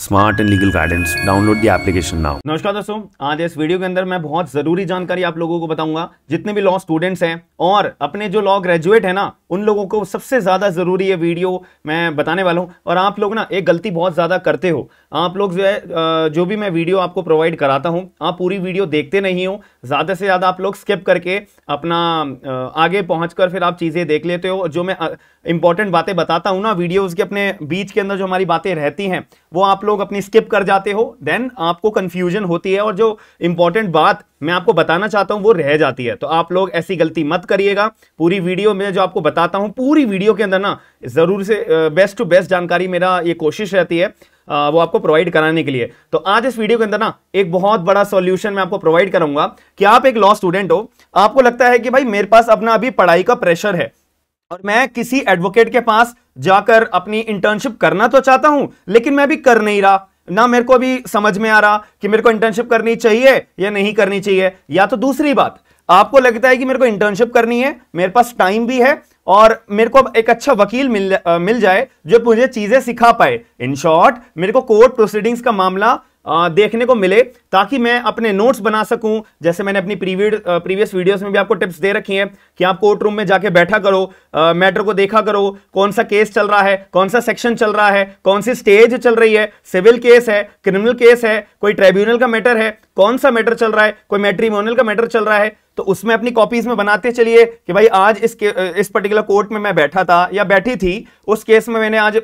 smart and legal guidance download the application now नमस्कार दोस्तों आज इस वीडियो के अंदर मैं बहुत जरूरी जानकारी आप लोगों को बताऊंगा जितने भी लॉ स्टूडेंट्स हैं और अपने जो लॉ ग्रेजुएट है ना उन लोगों को सबसे ज्यादा जरूरी ये वीडियो मैं बताने वाला हूँ और आप लोग ना एक गलती बहुत ज्यादा करते हो आप लोग जो है जो भी मैं वीडियो आपको प्रोवाइड कराता हूँ आप पूरी वीडियो देखते नहीं हो ज्यादा से ज्यादा आप लोग स्किप करके अपना आगे पहुँच फिर आप चीजें देख लेते हो जो मैं इंपॉर्टेंट बातें बताता हूँ ना वीडियो के अपने बीच के अंदर जो हमारी बातें रहती हैं वो आप लोग अपनी स्किप कर जाते हो देन आपको कंफ्यूजन होती है और जो इंपॉर्टेंट बात मैं आपको बताना चाहता हूं वो रह जाती है तो आप लोग ऐसी गलती मत करिएगा पूरी वीडियो में जो आपको बताता हूं पूरी वीडियो के अंदर ना ज़रूर से बेस्ट टू बेस्ट जानकारी मेरा ये कोशिश रहती है वो आपको प्रोवाइड कराने के लिए तो आज इस वीडियो के अंदर ना एक बहुत बड़ा सॉल्यूशन मैं आपको प्रोवाइड करूंगा कि आप एक लॉ स्टूडेंट हो आपको लगता है कि भाई मेरे पास अपना अभी पढ़ाई का प्रेशर है और मैं किसी एडवोकेट के पास जाकर अपनी इंटर्नशिप करना तो चाहता हूं लेकिन मैं भी कर नहीं रहा ना मेरे को भी समझ में आ रहा कि मेरे को इंटर्नशिप करनी चाहिए या नहीं करनी चाहिए या तो दूसरी बात आपको लगता है कि मेरे को इंटर्नशिप करनी है मेरे पास टाइम भी है और मेरे को एक अच्छा वकील मिल आ, मिल जाए जो मुझे चीजें सिखा पाए इन शॉर्ट मेरे को कोर्ट प्रोसीडिंग्स का मामला देखने को मिले ताकि मैं अपने नोट्स बना सकूं जैसे मैंने अपनी प्रीवियस प्रीवियस वीडियोस में भी आपको टिप्स दे रखी हैं कि आप कोर्ट रूम में जाके बैठा करो मैटर को देखा करो कौन सा केस चल रहा है कौन सा सेक्शन चल रहा है कौन सी स्टेज चल रही है सिविल केस है क्रिमिनल केस है कोई ट्राइब्यूनल का मैटर है कौन सा मैटर चल रहा है कोई मैट्रीमोनियल का मैटर चल रहा है तो उसमें अपनी कॉपीज में बनाते चलिए कि भाई आज इस इस पर्टिकुलर कोर्ट में मैं बैठा था या बैठी थी उस केस में मैंने आज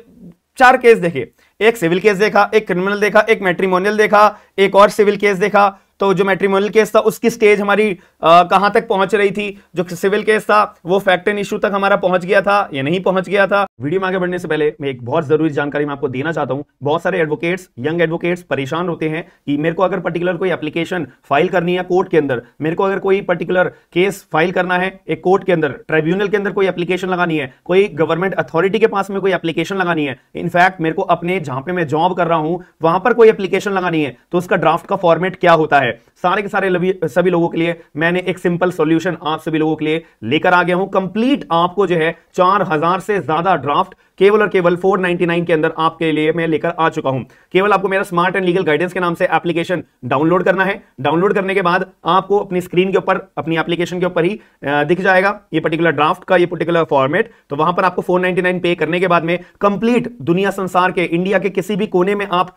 चार केस देखे एक सिविल केस देखा एक क्रिमिनल देखा एक मेट्रीमोनियल देखा एक और सिविल केस देखा तो जो मेट्रीमोनल केस था उसकी स्टेज हमारी कहाँ तक पहुंच रही थी जो सिविल केस था वो फैक्ट एंड इश्यू तक हमारा पहुंच गया था या नहीं पहुंच गया था वीडियो में आगे बढ़ने से पहले मैं एक बहुत जरूरी जानकारी मैं आपको देना चाहता हूँ बहुत सारे एडवोकेट्स यंग एडवोकेट्स परेशान होते हैं कि मेरे को अगर पर्टिकुलर कोई एप्लीकेशन फाइल करनी है कोर्ट के अंदर मेरे को अगर कोई पर्टिकुलर केस फाइल करना है एक कोर्ट के अंदर ट्रिब्यूनल के अंदर कोई एप्लीकेशन लगानी है कोई गवर्नमेंट अथॉरिटी के पास में कोई एप्लीकेशन लगानी है इनफैक्ट मेरे को अपने जहां पे मैं जॉब कर रहा हूं वहां पर कोई एप्लीकेशन लगानी है तो उसका ड्राफ्ट का फॉर्मेट क्या होता है है सारे के सारे सभी लोगों के लिए मैंने एक सिंपल सॉल्यूशन आप सभी लोगों के लिए लेकर आ गया हूं कंप्लीट आपको जो है चार हजार से ज्यादा ड्राफ्ट केवल और केवल 499 के अंदर आपके लिए मैं लेकर आ चुका हूं केवल आपको मेरा स्मार्ट एंड लीगल गाइडेंस के नाम से एप्लीकेशन डाउनलोड करना है डाउनलोड करने के बाद आपको अपनी स्क्रीन के ऊपर अपनी एप्लीकेशन के ऊपर ही दिख जाएगा ये पर्टिकुलर ड्राफ्ट का ये पर्टिकुलर फॉर्मेट तो वहां पर आपको फोर पे करने के बाद में कंप्लीट दुनिया संसार के इंडिया के किसी भी कोने में आप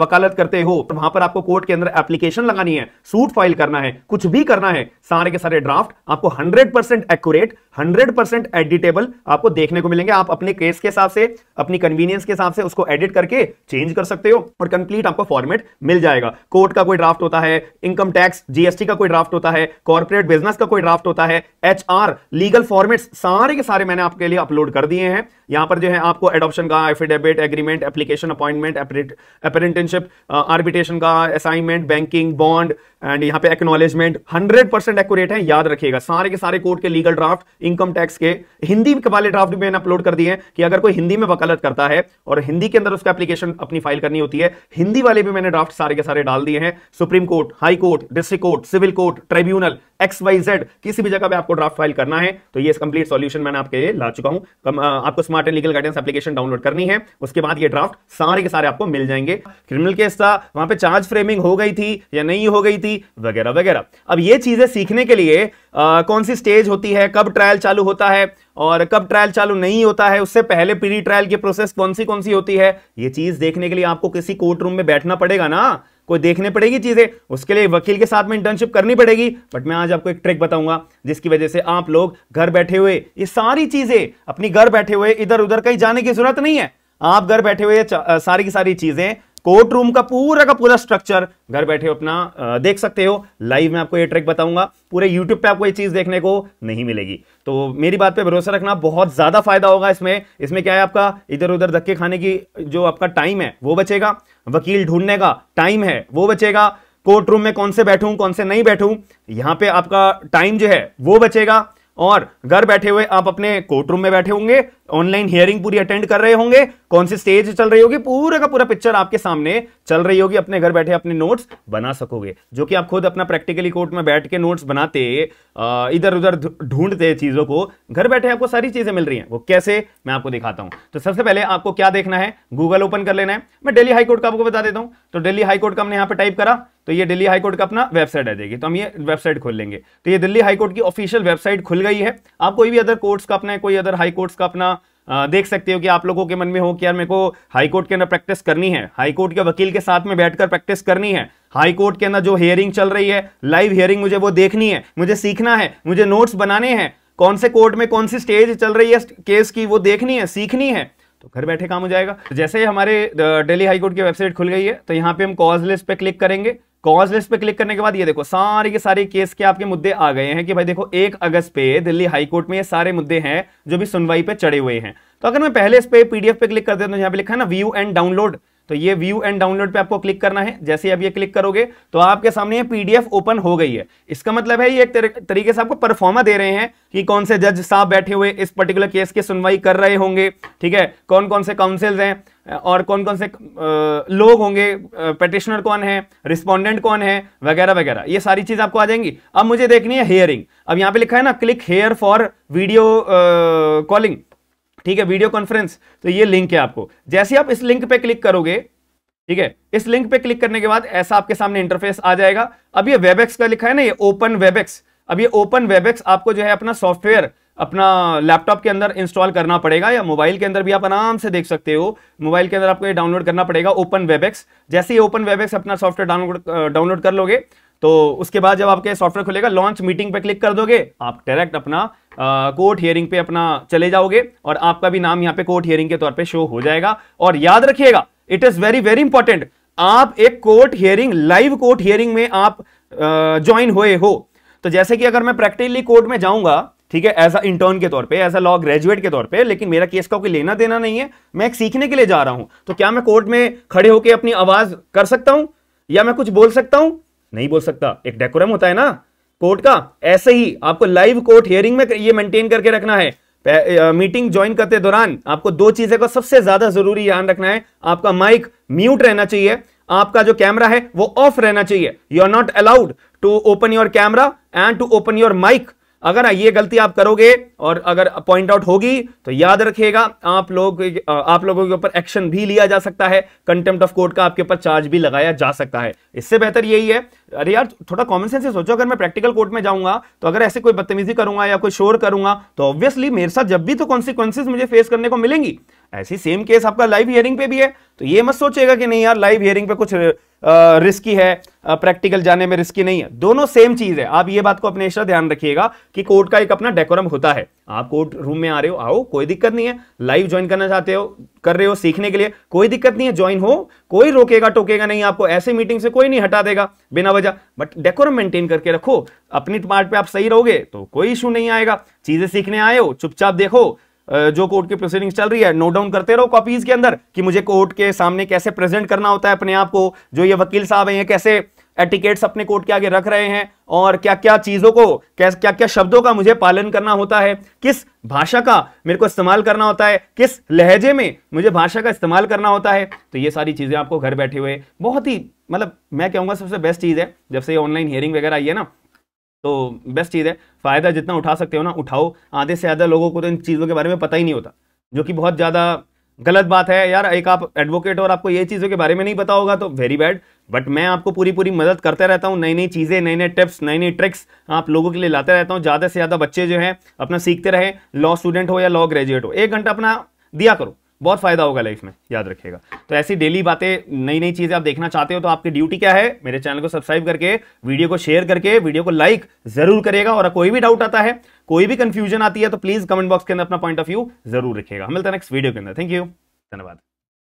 वकालत करते हो तो वहां पर आपको कोर्ट के अंदर एप्लीकेशन लगानी है सूट फाइल करना है कुछ भी करना है सारे के सारे ड्राफ्ट आपको hundred percent accurate hundred percent editable आपको देखने को मिलेंगे आप अपने केस के साथ हिसाब से अपनी कन्वीनियंस के हिसाब से उसको एडिट करके चेंज कर सकते हो और कंप्लीट आपको फॉर्मेट मिल जाएगा कोर्ट का कोई ड्राफ्ट होता है इनकम टैक्स जीएसटी का कोई ड्राफ्ट होता है कॉर्पोरेट बिजनेस का कोई ड्राफ्ट होता है एच लीगल फॉर्मेट सारे के सारे मैंने आपके लिए अपलोड कर दिए हैं यहां पर जो है आपको एडॉप्शन का affidavit agreement application appointment apprenticeship arbitration का असाइनमेंट बैंकिंग बॉन्ड एंड यहाँ पे एक्नोलेजमेंट 100 परसेंट एक्यूरेट है याद रखिएगा सारे के सारे कोर्ट के लीगल ड्राफ्ट इनकम टैक्स के हिंदी वाले ड्राफ्ट मैंने अपलोड कर दिए हैं कि अगर कोई हिंदी में वकालत करता है और हिंदी के अंदर उसका एप्लीकेशन अपनी फाइल करनी होती है हिंदी वाले भी मैंने ड्राफ्ट सारे के सारे डाल दिए हैं supreme court high court district court civil court tribunal X Y Z किसी भी जगह पर आपको ड्राफ्ट फाइल करना है तो ये कंप्लीट सोल्यूशन मैंने आपके लिए ला चुका हूं uh, आपको smart Martin legal guidance application download करनी है उसके बाद ये ड्राफ्ट सारे के सारे आपको मिल जाएंगे क्रिमिनल केस था वहां पे चार्ज फ्रेमिंग हो गई थी या नहीं हो गई थी वगैरह वगैरह अब ये चीजें सीखने के लिए आ, कौन सी स्टेज होती है कब ट्रायल चालू होता है और कब ट्रायल चालू नहीं होता है उससे पहले प्री ट्रायल की प्रोसेस कौन सी कौन सी होती है ये चीज देखने के लिए आपको किसी कोर्ट रूम में बैठना पड़ेगा ना को देखने पड़ेगी चीज़ें उसके लिए वकील के साथ में इंटर्नशिप करनी पड़ेगी बट मैं आज आपको एक ट्रिक बताऊंगा जिसकी वजह से आप लोग घर बैठे हुए ये सारी चीज़ें अपनी घर बैठे हुए इधर उधर कहीं जाने की जरूरत नहीं है आप घर बैठे हुए सारी की सारी चीज़ें कोर्ट रूम का पूरा का पूरा स्ट्रक्चर घर बैठे अपना देख सकते हो लाइव में आपको ये ट्रिक बताऊंगा पूरे यूट्यूब पे आपको ये चीज देखने को नहीं मिलेगी तो मेरी बात पे भरोसा रखना बहुत ज्यादा फायदा होगा इसमें इसमें क्या है आपका इधर उधर धक्के खाने की जो आपका टाइम है वो बचेगा वकील ढूंढने का टाइम है वो बचेगा कोर्ट रूम में कौन से बैठूं कौन से नहीं बैठूं यहाँ पे आपका टाइम जो है वो बचेगा और घर बैठे हुए आप अपने कोर्ट रूम में बैठे होंगे ऑनलाइन हियरिंग पूरी अटेंड कर रहे होंगे कौन सी स्टेज चल रही होगी पूरा का पूरा पिक्चर आपके सामने चल रही होगी अपने घर बैठे अपने नोट्स बना सकोगे जो कि आप खुद अपना प्रैक्टिकली कोर्ट में बैठ के नोट्स बनाते इधर उधर ढूंढते चीजों को घर बैठे आपको सारी चीजें मिल रही है वो कैसे मैं आपको दिखाता हूं तो सबसे पहले आपको क्या देखना है गूगल ओपन कर लेना है मैं डेली हाईकोर्ट का आपको बता देता हूं तो डेली हाईकोर्ट का हमने यहां पर टाइप करा तो ये दिल्ली हाईकोर्ट का अपना वेबसाइट आ जाएगी तो हम ये वेबसाइट खोल लेंगे तो ये दिल्ली हाईकोर्ट की ऑफिशियल वेबसाइट खुल गई है आप कोई भी अदर कोर्ट्स का अपना कोई अदर हाई कोर्ट्स का अपना देख सकते हो कि आप लोगों के मन में हो कि यार मेरे को हाईकोर्ट के अंदर प्रैक्टिस करनी है हाईकोर्ट के वकील के साथ में बैठकर प्रैक्टिस करनी है हाईकोर्ट के अंदर जो हियरिंग चल रही है लाइव हियरिंग मुझे वो देखनी है मुझे सीखना है मुझे नोट्स बनाने हैं कौन से कोर्ट में कौन सी स्टेज चल रही है केस की वो देखनी है सीखनी है तो घर बैठे काम हो जाएगा जैसे ही हमारे दिल्ली हाईकोर्ट की वेबसाइट खुल गई है तो यहाँ पे हम कॉज लिस्ट पे क्लिक करेंगे कॉज लिस्ट पे क्लिक करने के बाद ये देखो सारे के सारे केस के आपके मुद्दे आ गए हैं कि भाई देखो एक अगस्त पे दिल्ली हाईकोर्ट में ये सारे मुद्दे हैं जो भी सुनवाई पे चढ़े हुए हैं तो अगर मैं पहले इस पे पीडीएफ पे क्लिक कर देता हूँ यहाँ पे लिखा है ना व्यू एंड डाउनलोड तो ये व्यू एंड डाउनलोड पे आपको क्लिक करना है जैसे अब ये क्लिक करोगे तो आपके सामने ये पीडीएफ ओपन हो गई है इसका मतलब है ये एक तरीके से आपको परफॉर्मा दे रहे हैं कि कौन से जज साहब बैठे हुए इस पर्टिकुलर केस की सुनवाई कर रहे होंगे ठीक है कौन कौन से काउंसिल्स हैं और कौन कौन से लोग होंगे पटिशनर कौन है रिस्पॉन्डेंट कौन है वगैरह वगैरह ये सारी चीज़ आपको आ जाएंगी अब मुझे देखनी है हेयरिंग अब यहाँ पे लिखा है ना click here for video calling ठीक है वीडियो कॉन्फ्रेंस तो ये लिंक है आपको जैसे आप इस लिंक पे क्लिक करोगे ठीक है इस लिंक पे क्लिक करने के बाद ऐसा आपके सामने इंटरफेस आ जाएगा अब ये वेबएक्स का लिखा है ना ये ओपन वेबएक्स अब ये ओपन वेबएक्स आपको जो है अपना सॉफ्टवेयर अपना लैपटॉप के अंदर इंस्टॉल करना पड़ेगा या मोबाइल के अंदर भी आप आराम से देख सकते हो मोबाइल के अंदर आपको ये डाउनलोड करना पड़ेगा ओपन वेबएक्स जैसे ही ओपन वेबएक्स अपना सॉफ्टवेयर डाउनलोड डाउनलोड कर लोगे तो उसके बाद जब आपके सॉफ्टवेयर खुलेगा लॉन्च मीटिंग पे क्लिक कर दोगे आप डायरेक्ट अपना कोर्ट हियरिंग पे अपना चले जाओगे और आपका भी नाम यहाँ पे कोर्ट हियरिंग के तौर पे शो हो जाएगा और याद रखिएगा it is very very important आप एक court hearing live court hearing में आप ज्वाइन हुए हो तो जैसे कि अगर मैं प्रैक्टिकली कोर्ट में जाऊंगा ठीक है एज अ इंटर्न के तौर पे एज अ लॉ ग्रेजुएट के तौर पे लेकिन मेरा केस का कोई लेना देना नहीं है मैं एक सीखने के लिए जा रहा हूं तो क्या मैं कोर्ट में खड़े होकर अपनी आवाज कर सकता हूं या मैं कुछ बोल सकता हूं नहीं बोल सकता एक डेकोरम होता है ना कोर्ट का ऐसे ही आपको लाइव कोर्ट हियरिंग में ये मेंटेन करके रखना है मीटिंग ज्वाइन करते दौरान आपको दो चीजें का सबसे ज्यादा जरूरी ध्यान रखना है आपका माइक म्यूट रहना चाहिए आपका जो कैमरा है वो ऑफ रहना चाहिए you are not allowed to open your camera and to open your mic अगर ये गलती आप करोगे और अगर पॉइंट आउट होगी तो याद रखिएगा आप लोग आप लोगों के ऊपर एक्शन भी लिया जा सकता है कंटेम्प्ट ऑफ कोर्ट का आपके ऊपर चार्ज भी लगाया जा सकता है इससे बेहतर यही है अरे यार थोड़ा कॉमन सेंस ही सोचो अगर मैं प्रैक्टिकल कोर्ट में जाऊंगा तो अगर ऐसे कोई बदतमीजी करूंगा या कोई शोर करूंगा तो ऑब्वियसली मेरे साथ जब भी तो कॉन्सिक्वेंसिस मुझे फेस करने को मिलेंगी ऐसी सेम केस आपका लाइव हियरिंग पे भी है तो ये मत सोचेगा कि नहीं यार लाइव हियरिंग पे कुछ रिस्की है प्रैक्टिकल जाने में रिस्की नहीं है दोनों सेम चीज है आप ये बात को अपने एक्स्ट्रा ध्यान रखिएगा कि कोर्ट का एक अपना डेकोरम होता है आप कोर्ट रूम में आ रहे हो आओ कोई दिक्कत नहीं है लाइव ज्वाइन करना चाहते हो कर रहे हो सीखने के लिए कोई दिक्कत नहीं है ज्वाइन हो कोई रोकेगा टोकेगा नहीं आपको ऐसे मीटिंग से कोई नहीं हटा देगा बिना वजह बट डेकोरम मेंटेन करके रखो अपनी पार्ट पे आप सही रहोगे तो कोई इशू नहीं आएगा चीजें सीखने आए हो चुपचाप देखो जो कोर्ट की प्रोसीडिंग चल रही है नोट डाउन करते रहो कॉपीज के अंदर कि मुझे कोर्ट के सामने कैसे प्रेजेंट करना होता है अपने आप को जो ये वकील साहब हैं ये कैसे एटिकेट्स अपने कोर्ट के आगे रख रहे हैं और क्या क्या चीज़ों को क्या क्या शब्दों का मुझे पालन करना होता है किस भाषा का मेरे को इस्तेमाल करना होता है किस लहजे में मुझे भाषा का इस्तेमाल करना होता है तो ये सारी चीज़ें आपको घर बैठे हुए बहुत ही मतलब मैं कहूँगा सबसे बेस्ट चीज़ है जब से ये ऑनलाइन हियरिंग वगैरह आई है ना तो बेस्ट चीज़ है फ़ायदा जितना उठा सकते हो ना उठाओ आधे से ज़्यादा लोगों को तो इन चीज़ों के बारे में पता ही नहीं होता जो कि बहुत ज़्यादा गलत बात है यार एक आप एडवोकेट और आपको ये चीज़ों के बारे में नहीं पता होगा तो वेरी बैड बट मैं आपको पूरी पूरी मदद करते रहता हूँ नई नई चीज़ें नए नए टिप्स नई नई ट्रिक्स आप लोगों के लिए लाते रहता हूँ ज़्यादा से ज़्यादा बच्चे जो हैं अपना सीखते रहें लॉ स्टूडेंट हो या लॉ ग्रेजुएट हो एक घंटा अपना दिया करो बहुत फ़ायदा होगा लाइफ में याद रखिएगा तो ऐसी डेली बातें नई नई चीज़ें आप देखना चाहते हो तो आपकी ड्यूटी क्या है मेरे चैनल को सब्सक्राइब करके वीडियो को शेयर करके वीडियो को लाइक ज़रूर करेगा और कोई भी डाउट आता है कोई भी कंफ्यूजन आती है तो प्लीज़ कमेंट बॉक्स के अंदर अपना पॉइंट ऑफ व्यू जरूर रखिएगा मिलता है नेक्स्ट वीडियो के अंदर थैंक यू धन्यवाद